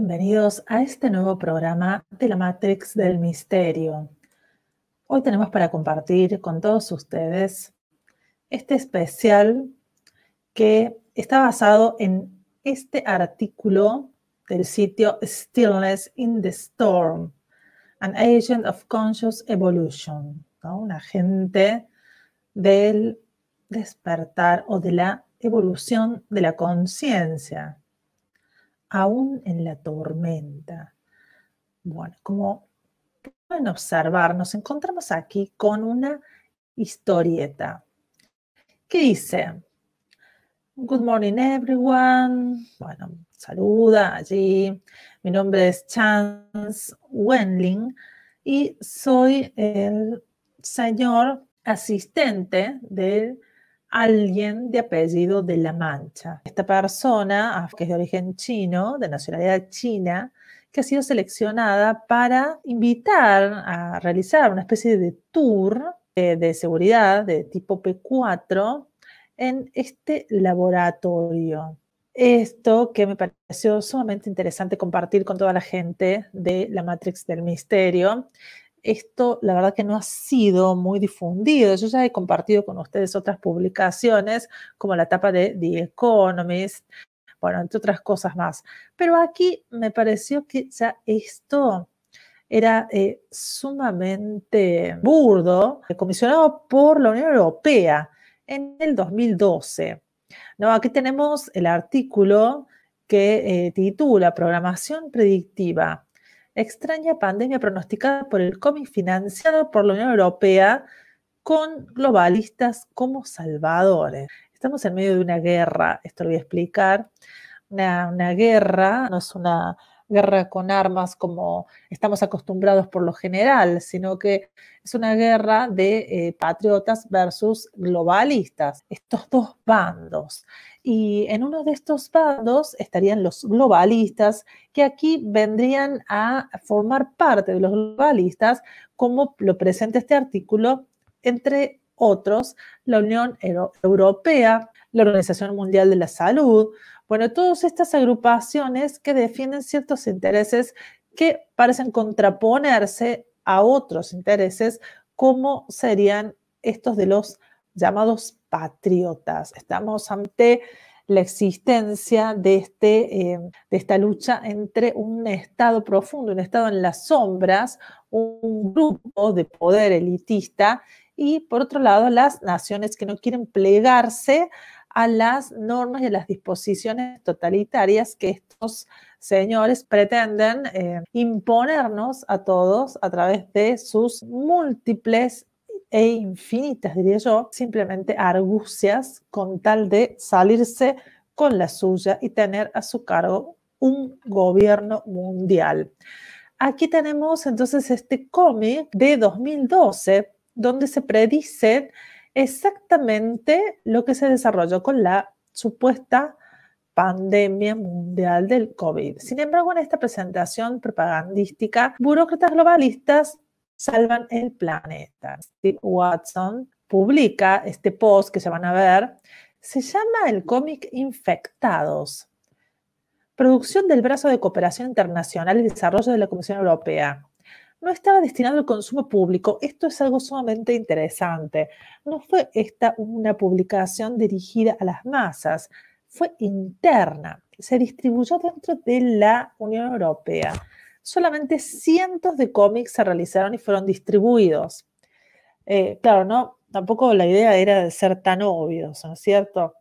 bienvenidos a este nuevo programa de la Matrix del Misterio. Hoy tenemos para compartir con todos ustedes este especial que está basado en este artículo del sitio Stillness in the Storm, An Agent of Conscious Evolution, un agente del despertar o de la evolución de la conciencia aún en la tormenta. Bueno, como pueden observar, nos encontramos aquí con una historieta ¿Qué dice, Good morning everyone. Bueno, saluda allí. Mi nombre es Chance Wenling y soy el señor asistente del alguien de apellido de la Mancha. Esta persona, ah, que es de origen chino, de nacionalidad china, que ha sido seleccionada para invitar a realizar una especie de tour eh, de, seguridad de tipo P4 en este laboratorio. Esto que me pareció sumamente interesante compartir con toda la gente de la Matrix del Misterio esto la verdad que no ha sido muy difundido. Yo ya he compartido con ustedes otras publicaciones como la etapa de The Economist, bueno, entre otras cosas más. Pero aquí me pareció que ya esto era eh, sumamente burdo, eh, comisionado por la Unión Europea en el 2012. No, aquí tenemos el artículo que eh, titula Programación Predictiva extraña pandemia pronosticada por el cómic financiado por la Unión Europea con globalistas como salvadores. Estamos en medio de una guerra, esto lo voy a explicar. Una, una guerra no es una guerra con armas como estamos acostumbrados por lo general, sino que es una guerra de eh, patriotas versus globalistas, estos dos bandos. Y en uno de estos bandos estarían los globalistas, que aquí vendrían a formar parte de los globalistas, como lo presenta este artículo, entre otros, la Unión Europea, la Organización Mundial de la Salud, bueno, todas estas agrupaciones que defienden ciertos intereses que parecen contraponerse a otros intereses, como serían estos de los llamados patriotas. Estamos ante la existencia de, este, eh, de esta lucha entre un Estado profundo, un Estado en las sombras, un grupo de poder elitista y, por otro lado, las naciones que no quieren plegarse a las normas y a las disposiciones totalitarias que estos señores pretenden eh, imponernos a todos a través de sus múltiples e infinitas, diría yo, simplemente argucias con tal de salirse con la suya y tener a su cargo un gobierno mundial. Aquí tenemos entonces este cómic de 2012 donde se predicen exactamente lo que se desarrolló con la supuesta pandemia mundial del COVID. Sin embargo, en esta presentación propagandística, burócratas globalistas salvan el planeta. Steve Watson publica este post que se van a ver. Se llama el cómic Infectados, producción del brazo de cooperación internacional y desarrollo de la Comisión Europea no estaba destinado al consumo público. Esto es algo sumamente interesante. No fue esta una publicación dirigida a las masas, fue interna. Se distribuyó dentro de la Unión Europea. Solamente cientos de cómics se realizaron y fueron distribuidos. Eh, claro, no, tampoco la idea era de ser tan obvios, ¿no es cierto?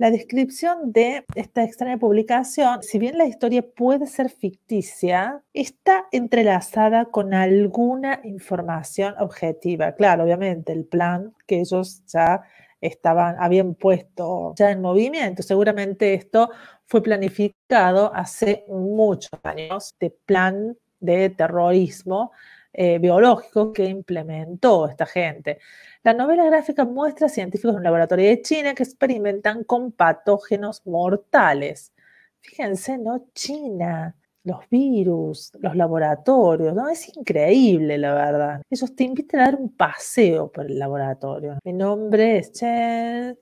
La descripción de esta extraña publicación, si bien la historia puede ser ficticia, está entrelazada con alguna información objetiva. Claro, obviamente, el plan que ellos ya estaban, habían puesto ya en movimiento. Seguramente esto fue planificado hace muchos años, de plan de terrorismo eh, biológico que implementó esta gente. La novela gráfica muestra a científicos de un laboratorio de China que experimentan con patógenos mortales. Fíjense, ¿no? China, los virus, los laboratorios, ¿no? Es increíble, la verdad. Ellos te invitan a dar un paseo por el laboratorio. Mi nombre es Chen.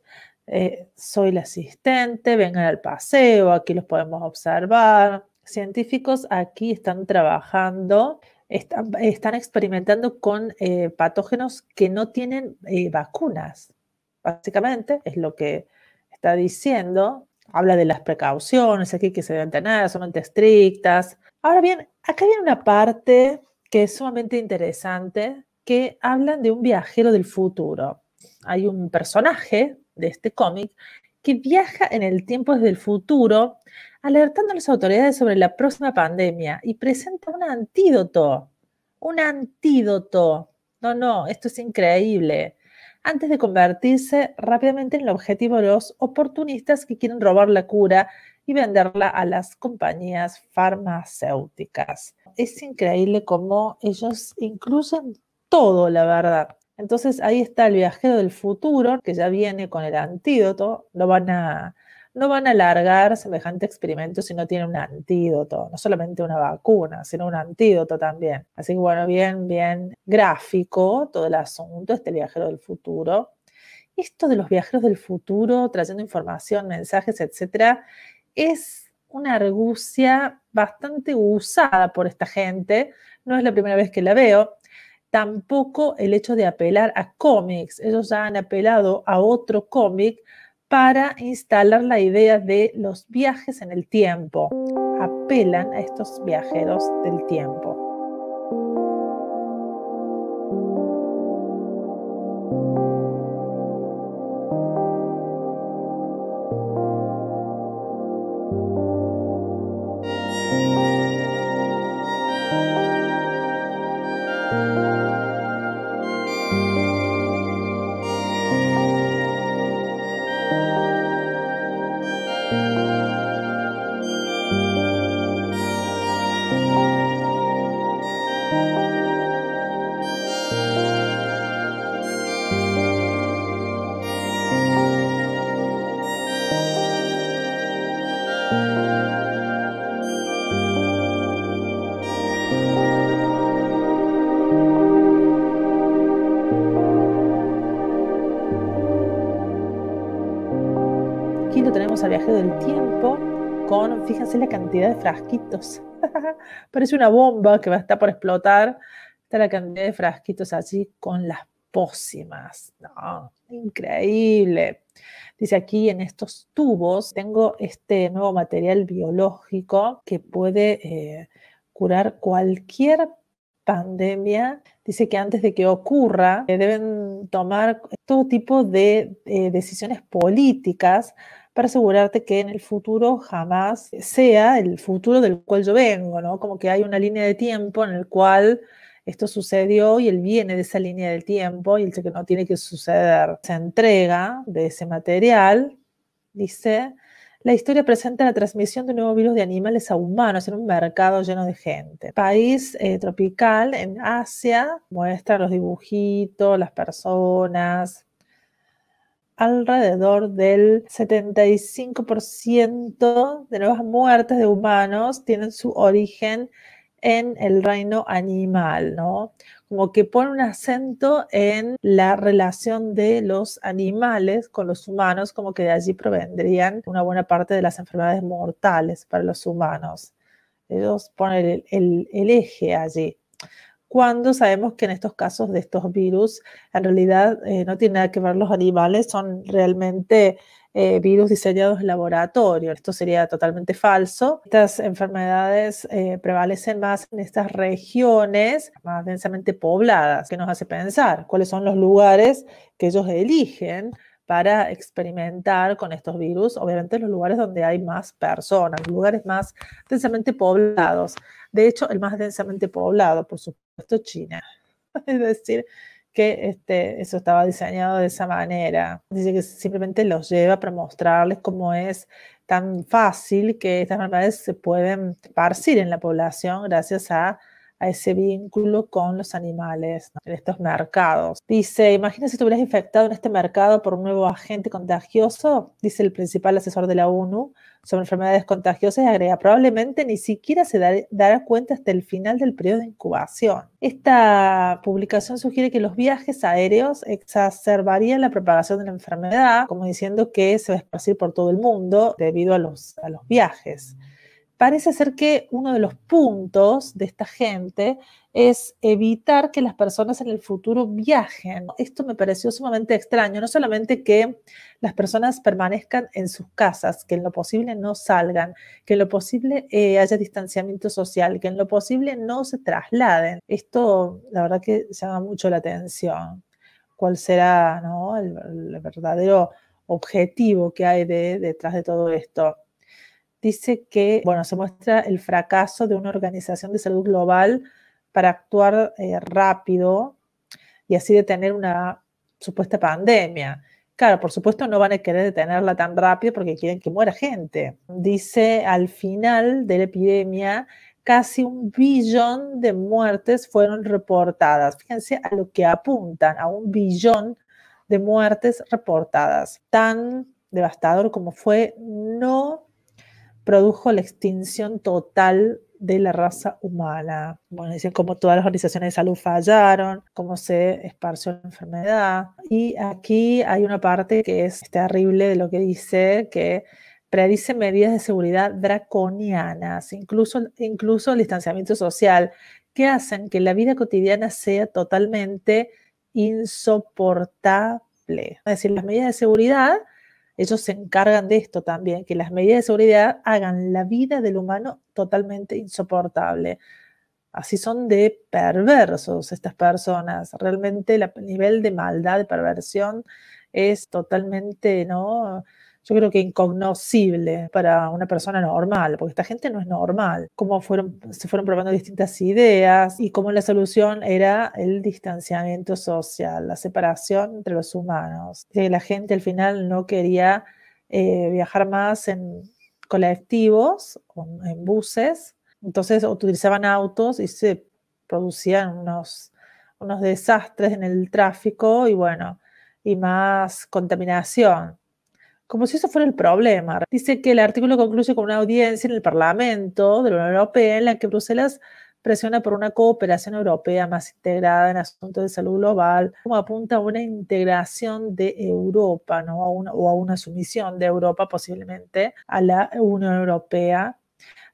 Eh, soy la asistente, vengan al paseo, aquí los podemos observar. Científicos aquí están trabajando están experimentando con eh, patógenos que no tienen eh, vacunas. Básicamente es lo que está diciendo. Habla de las precauciones aquí que se deben tener, son estrictas. Ahora bien, acá viene una parte que es sumamente interesante, que hablan de un viajero del futuro. Hay un personaje de este cómic que viaja en el tiempo desde el futuro, alertando a las autoridades sobre la próxima pandemia y presenta un antídoto. Un antídoto. No, no, esto es increíble. Antes de convertirse rápidamente en el objetivo de los oportunistas que quieren robar la cura y venderla a las compañías farmacéuticas. Es increíble cómo ellos incluyen todo, la verdad. Entonces ahí está el viajero del futuro, que ya viene con el antídoto, no van a, no van a alargar semejante experimento si no tiene un antídoto, no solamente una vacuna, sino un antídoto también. Así que bueno, bien, bien gráfico todo el asunto, este viajero del futuro. Esto de los viajeros del futuro, trayendo información, mensajes, etcétera, es una argucia bastante usada por esta gente. No es la primera vez que la veo tampoco el hecho de apelar a cómics. Ellos ya han apelado a otro cómic para instalar la idea de los viajes en el tiempo. Apelan a estos viajeros del tiempo. tenemos al viajero del tiempo con, fíjense la cantidad de frasquitos. Parece una bomba que va a estar por explotar. Está la cantidad de frasquitos allí con las pócimas. increíble. Dice aquí en estos tubos tengo este nuevo material biológico que puede eh, curar cualquier pandemia. Dice que antes de que ocurra eh, deben tomar todo tipo de eh, decisiones políticas para asegurarte que en el futuro jamás sea el futuro del cual yo vengo, ¿no? Como que hay una línea de tiempo en el cual esto sucedió y él viene de esa línea del tiempo y el que no tiene que suceder. Se entrega de ese material, dice, la historia presenta la transmisión de nuevos virus de animales a humanos en un mercado lleno de gente. País eh, tropical en Asia, muestra los dibujitos, las personas, alrededor del 75% de nuevas muertes de humanos tienen su origen en el reino animal, ¿no? Como que pone un acento en la relación de los animales con los humanos, como que de allí provendrían una buena parte de las enfermedades mortales para los humanos. Ellos ponen el, el eje allí cuando sabemos que en estos casos de estos virus, en realidad eh, no tiene nada que ver los animales, son realmente eh, virus diseñados en laboratorio. Esto sería totalmente falso. Estas enfermedades eh, prevalecen más en estas regiones más densamente pobladas, que nos hace pensar cuáles son los lugares que ellos eligen para experimentar con estos virus, obviamente en los lugares donde hay más personas, lugares más densamente poblados. De hecho, el más densamente poblado, por supuesto, China. Es decir, que este, eso estaba diseñado de esa manera. Dice que simplemente los lleva para mostrarles cómo es tan fácil que estas enfermedades se pueden parcir en la población gracias a a ese vínculo con los animales en estos mercados. Dice, imagina si estuvieras infectado en este mercado por un nuevo agente contagioso, dice el principal asesor de la ONU sobre enfermedades contagiosas y agrega, probablemente ni siquiera se dará cuenta hasta el final del periodo de incubación. Esta publicación sugiere que los viajes aéreos exacerbarían la propagación de la enfermedad, como diciendo que se va a esparcir por todo el mundo debido a los viajes parece ser que uno de los puntos de esta gente es evitar que las personas en el futuro viajen. Esto me pareció sumamente extraño, no solamente que las personas permanezcan en sus casas, que en lo posible no salgan, que en lo posible eh, haya distanciamiento social, que en lo posible no se trasladen. Esto la verdad que llama mucho la atención. ¿Cuál será el, verdadero objetivo que hay detrás de todo esto? dice que, bueno, se muestra el fracaso de una organización de salud global para actuar eh, rápido y así detener una supuesta pandemia. Claro, por supuesto no van a querer detenerla tan rápido porque quieren que muera gente. Dice, al final de la epidemia, casi un billón de muertes fueron reportadas. Fíjense a lo que apuntan, a un billón de muertes reportadas. Tan devastador como fue, no produjo la extinción total de la raza humana. Bueno, dicen cómo todas las organizaciones de salud fallaron, cómo se esparció la enfermedad. Y aquí hay una parte que es terrible de lo que dice que predice medidas de seguridad draconianas, incluso, incluso el distanciamiento social, que hacen que la vida cotidiana sea totalmente insoportable. Es decir, las medidas de seguridad ellos se encargan de esto también, que las medidas de seguridad hagan la vida del humano totalmente insoportable. Así son de perversos estas personas. Realmente el nivel de maldad, de perversión es totalmente, ¿no? yo creo que incognoscible para una persona normal, porque esta gente no es normal. Cómo fueron, se fueron probando distintas ideas y cómo la solución era el distanciamiento social, la separación entre los humanos. La gente al final no quería eh, viajar más en colectivos, en buses, entonces utilizaban autos y se producían unos, unos desastres en el tráfico y bueno, y más contaminación como si eso fuera el problema. Dice que el artículo concluye con una audiencia en el Parlamento de la Unión Europea en la que Bruselas presiona por una cooperación europea más integrada en asuntos de salud global, como apunta a una integración de Europa, ¿no? A una, o a una sumisión de Europa posiblemente a la Unión Europea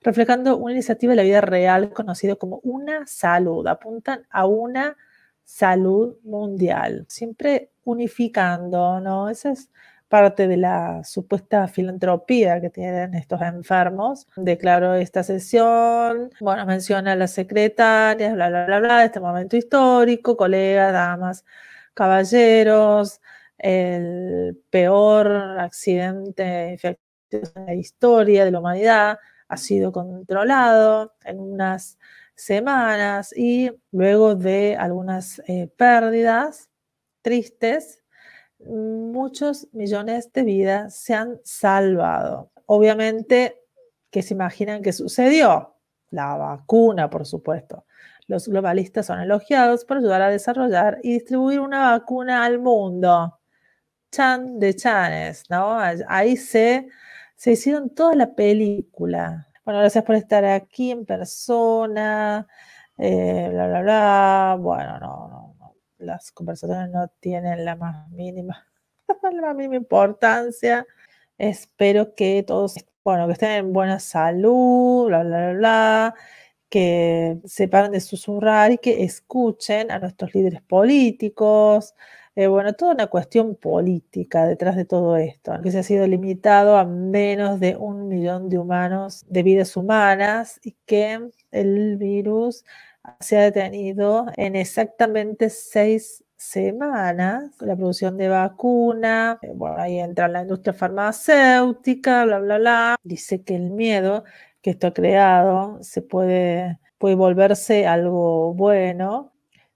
reflejando una iniciativa de la vida real conocida como Una Salud. Apuntan a una salud mundial, siempre unificando, ¿no? Esa es parte de la supuesta filantropía que tienen estos enfermos. Declaró esta sesión, bueno, menciona a las secretarias, bla, bla, bla, de este momento histórico, colegas, damas, caballeros, el peor accidente infeccioso en la historia de la humanidad ha sido controlado en unas semanas y luego de algunas eh, pérdidas tristes muchos millones de vidas se han salvado. Obviamente, ¿qué se imaginan que sucedió? La vacuna, por supuesto. Los globalistas son elogiados por ayudar a desarrollar y distribuir una vacuna al mundo. Chan de chanes, ¿no? Ahí se, se hicieron toda la película. Bueno, gracias por estar aquí en persona, eh, bla, bla, bla. Bueno, no, no las conversaciones no tienen la más mínima, la mínima importancia. Espero que todos, bueno, que estén en buena salud, bla, bla, bla, que se paren de susurrar y que escuchen a nuestros líderes políticos. Eh, bueno, toda una cuestión política detrás de todo esto, que se ha sido limitado a menos de un millón de humanos, de vidas humanas, y que el virus se ha detenido en exactamente seis semanas la producción de vacunas, eh, bueno, ahí entra la industria farmacéutica, bla, bla, bla. Dice que el miedo que esto ha creado se puede, puede volverse algo bueno.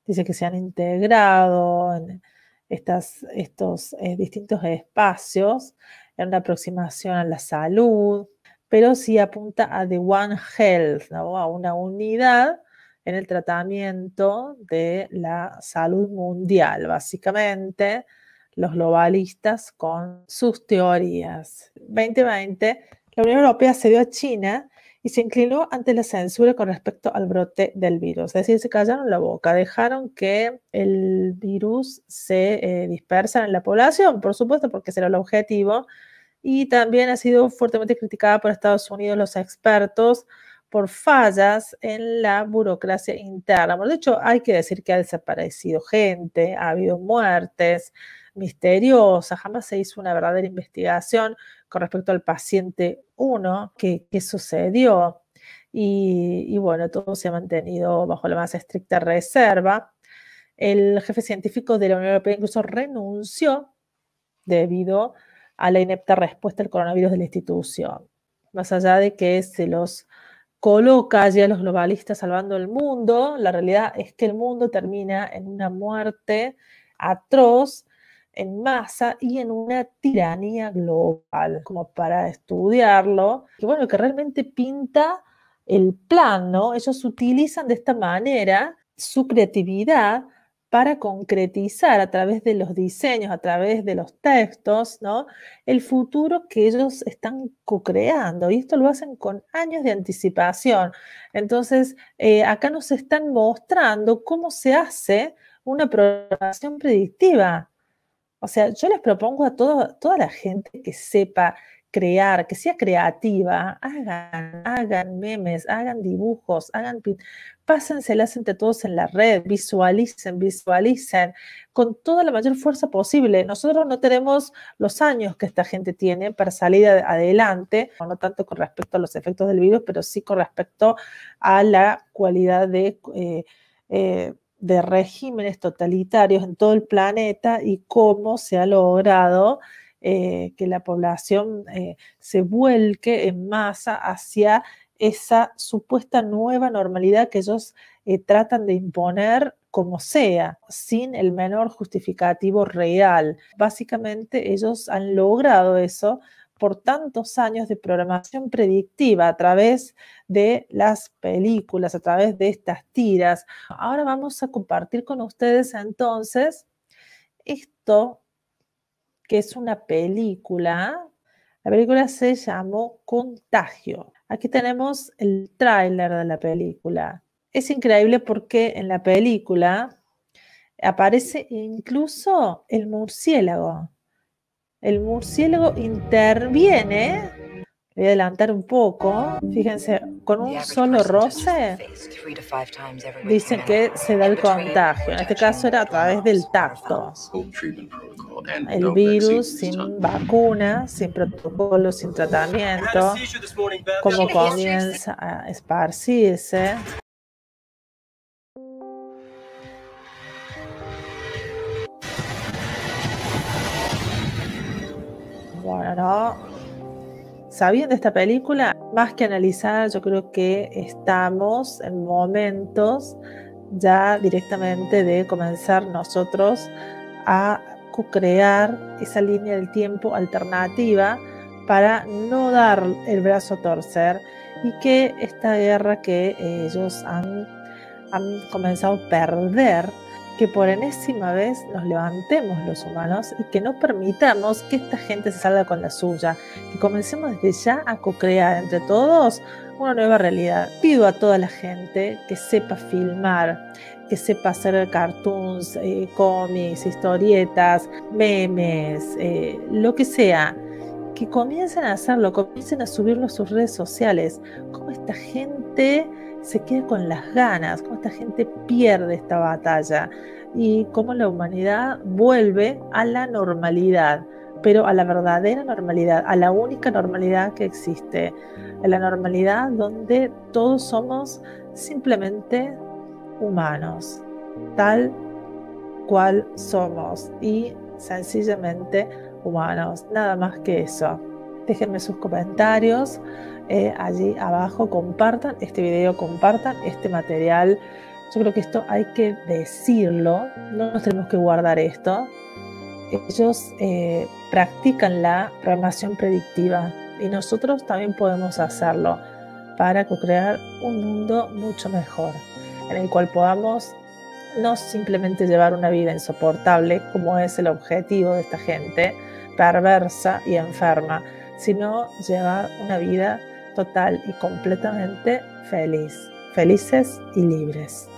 Dice que se han integrado en estas, estos eh, distintos espacios en una aproximación a la salud, pero sí apunta a The One Health, a una unidad en el tratamiento de la salud mundial, básicamente los globalistas con sus teorías. 2020, la Unión Europea cedió a China y se inclinó ante la censura con respecto al brote del virus. Es decir, se callaron la boca, dejaron que el virus se eh, dispersara en la población, por supuesto, porque ese era el objetivo. Y también ha sido fuertemente criticada por Estados Unidos los expertos por fallas en la burocracia interna. Bueno, de hecho, hay que decir que ha desaparecido gente, ha habido muertes misteriosas, jamás se hizo una verdadera investigación con respecto al paciente 1, que sucedió. Y, y bueno, todo se ha mantenido bajo la más estricta reserva. El jefe científico de la Unión Europea incluso renunció debido a la inepta respuesta al coronavirus de la institución. Más allá de que se los coloca allí a los globalistas salvando el mundo, la realidad es que el mundo termina en una muerte atroz, en masa y en una tiranía global, como para estudiarlo. que bueno, que realmente pinta el plan, ¿no? Ellos utilizan de esta manera su creatividad para concretizar a través de los diseños, a través de los textos, ¿no? el futuro que ellos están co-creando. Y esto lo hacen con años de anticipación. Entonces, eh, acá nos están mostrando cómo se hace una programación predictiva. O sea, yo les propongo a toda la gente que sepa crear, que sea creativa, hagan, hagan memes, hagan dibujos, hagan, pásenselas entre todos en la red, visualicen, visualicen con toda la mayor fuerza posible. Nosotros no tenemos los años que esta gente tiene para salir adelante, no tanto con respecto a los efectos del virus, pero sí con respecto a la cualidad de... Eh, eh, de regímenes totalitarios en todo el planeta y cómo se ha logrado eh, que la población eh, se vuelque en masa hacia esa supuesta nueva normalidad que ellos eh, tratan de imponer como sea, sin el menor justificativo real. Básicamente ellos han logrado eso por tantos años de programación predictiva a través de las películas, a través de estas tiras. Ahora vamos a compartir con ustedes entonces esto que es una película. La película se llamó Contagio. Aquí tenemos el tráiler de la película. Es increíble porque en la película aparece incluso el murciélago. El murciélago interviene voy a adelantar un poco. Fíjense, con un solo roce dicen que se da el contagio. En este caso era a través del tacto. El virus sin vacuna, sin protocolo, sin tratamiento, como comienza a esparcirse. Bueno, sabiendo esta película, más que analizar, yo creo que estamos en momentos ya directamente de comenzar nosotros a crear esa línea del tiempo alternativa para no dar el brazo a torcer y que esta guerra que ellos han, han comenzado a perder que por enésima vez nos levantemos los humanos y que no permitamos que esta gente se salga con la suya, que comencemos desde ya a co-crear entre todos una nueva realidad. Pido a toda la gente que sepa filmar, que sepa hacer cartoons, eh, cómics, historietas, memes, eh, lo que sea que comiencen a hacerlo, comiencen a subirlo a sus redes sociales. Como esta gente se queda con las ganas, cómo esta gente pierde esta batalla y cómo la humanidad vuelve a la normalidad, pero a la verdadera normalidad, a la única normalidad que existe, a la normalidad donde todos somos simplemente humanos, tal cual somos y sencillamente humanos, nada más que eso. Déjenme sus comentarios. Eh, allí abajo. Compartan este video, compartan este material. Yo creo que esto hay que decirlo, no nos tenemos que guardar esto. Ellos eh, practican la programación predictiva y nosotros también podemos hacerlo para crear un mundo mucho mejor, en el cual podamos no simplemente llevar una vida insoportable, como es el objetivo de esta gente, perversa y enferma, sino llevar una vida total y completamente feliz, felices y libres.